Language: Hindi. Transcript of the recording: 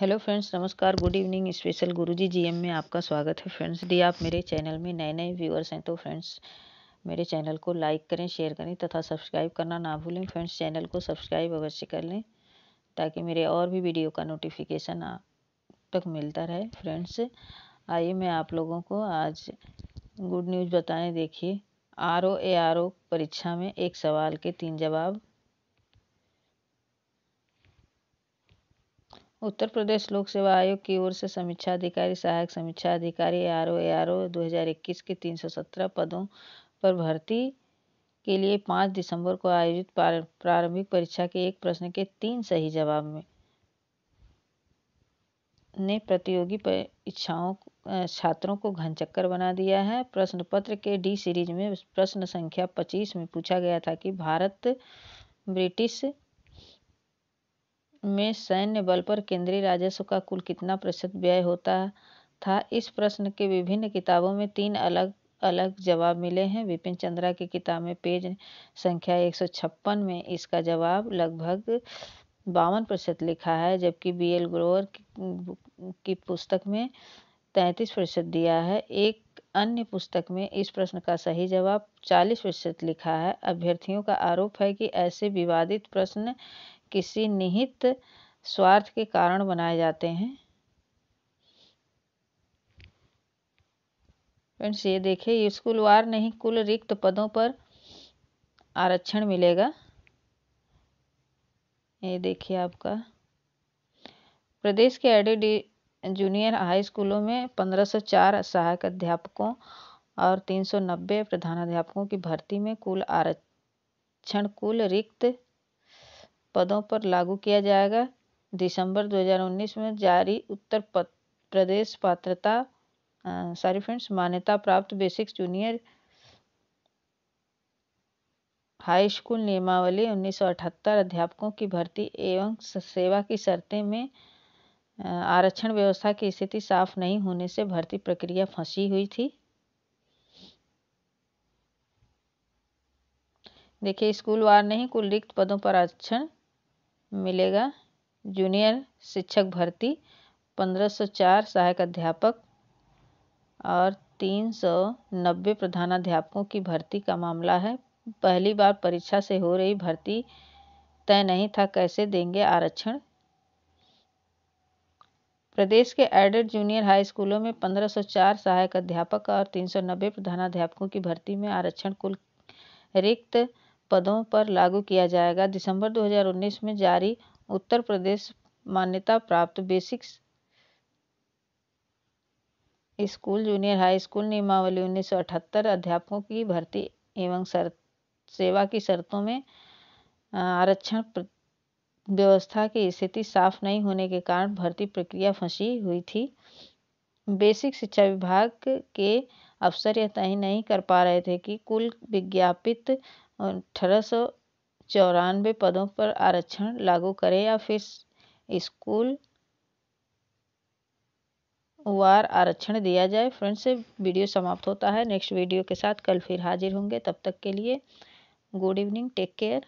हेलो फ्रेंड्स नमस्कार good evening special Guruji GM में आपका स्वागत है फ्रेंड्स यदि आप मेरे चैनल में नए नए व्यूअर्स हैं तो फ्रेंड्स मेरे चैनल को लाइक करें शेयर करें तथा सब्सक्राइब करना ना भूलें फ्रेंड्स चैनल को सब्सक्राइब अवश्य कर लें ताकि मेरे और भी वीडियो का नोटिफिकेशन आप तक मिलता रहे फ्रेंड्स आइए मैं आप लोगों को आज गुड न्यूज़ बताएँ देखिए R O A R O परीक्षा में एक सवाल के तीन जवाब उत्तर प्रदेश लोक सेवा आयोग की ओर से समीक्षा अधिकारी सहायक समीक्षा अधिकारी R O A R O दो हज़ार इक्कीस के तीन सौ सत्रह पदों पर भर्ती के लिए पाँच दिसंबर को आयोजित प्रारंभिक परीक्षा के एक प्रश्न के तीन सही जवाब में ने प्रतियोगी परीक्षाओं छात्रों को घनचक्कर बना दिया है प्रश्न पत्र के डी सीरीज में प्रश्न संख्या पच्चीस में पूछा गया था कि भारत ब्रिटिश में सैन्य बल पर केंद्रीय राजस्व का कुल कितना प्रतिशत व्यय होता था इस प्रश्न के विभिन्न किताबों में तीन अलग अलग जवाब मिले हैं विपिन चंद्रा की किताब में पेज संख्या एक सौ छप्पन में इसका जवाब लगभग बावन प्रतिशत लिखा है जबकि बी एल ग्रोवर की पुस्तक में तैंतीस प्रतिशत दिया है एक अन्य पुस्तक में इस प्रश्न का सही जवाब चालीस प्रतिशत लिखा है अभ्यर्थियों का आरोप है कि ऐसे विवादित प्रश्न किसी निहित स्वार्थ के कारण बनाए जाते हैं फ्रेंड्स ये देखिए स्कूल वार नहीं कुल रिक्त पदों पर आरक्षण मिलेगा ये देखिए आपका प्रदेश के एडेड जूनियर हाई स्कूलों में 1504 सहायक अध्यापकों और 390 प्रधानाध्यापकों की भर्ती में कुल आरक्षण कुल रिक्त पदों पर लागू किया जाएगा दिसंबर 2019 में जारी उत्तर प्रदेश पात्रता सॉरी फ्रेंड्स मान्यता प्राप्त बेसिक जूनियर हाई स्कूल नियमावली 1978 अध्यापकों की भर्ती एवं सेवा की शर्तें में आरक्षण व्यवस्था की स्थिति साफ नहीं होने से भर्ती प्रक्रिया फंसी हुई थी देखिए स्कूल वार नहीं कुल रिक्त पदों पर आरक्षण मिलेगा जूनियर शिक्षक भर्ती पंद्रह सौ चार सहायक अध्यापक और तीन सौ नब्बे प्रधानाध्यापकों की भर्ती का मामला है पहली बार परीक्षा से हो रही भर्ती तय नहीं था कैसे देंगे आरक्षण प्रदेश के एडेड जूनियर हाई स्कूलों में 1504 सहायक अध्यापक और 390 प्रधानाध्यापकों की भर्ती में आरक्षण कुल रिक्त पदों पर लागू किया जाएगा दिसंबर 2019 में जारी उत्तर प्रदेश मान्यता प्राप्त basic school junior high school नियमावली 1978 अध्यापकों की भर्ती एवं सेवा की शर्तों में आरक्षण व्यवस्था की स्थिति साफ नहीं होने के कारण भर्ती प्रक्रिया फंसी हुई थी बेसिक शिक्षा विभाग के अफसर यह तय नहीं कर पा रहे थे कि कुल विज्ञापित अठारह सौ पदों पर आरक्षण लागू करें या फिर स्कूल वार आरक्षण दिया जाए फ्रेंड्स वीडियो समाप्त होता है नेक्स्ट वीडियो के साथ कल फिर हाजिर होंगे तब तक के लिए गुड इवनिंग टेक केयर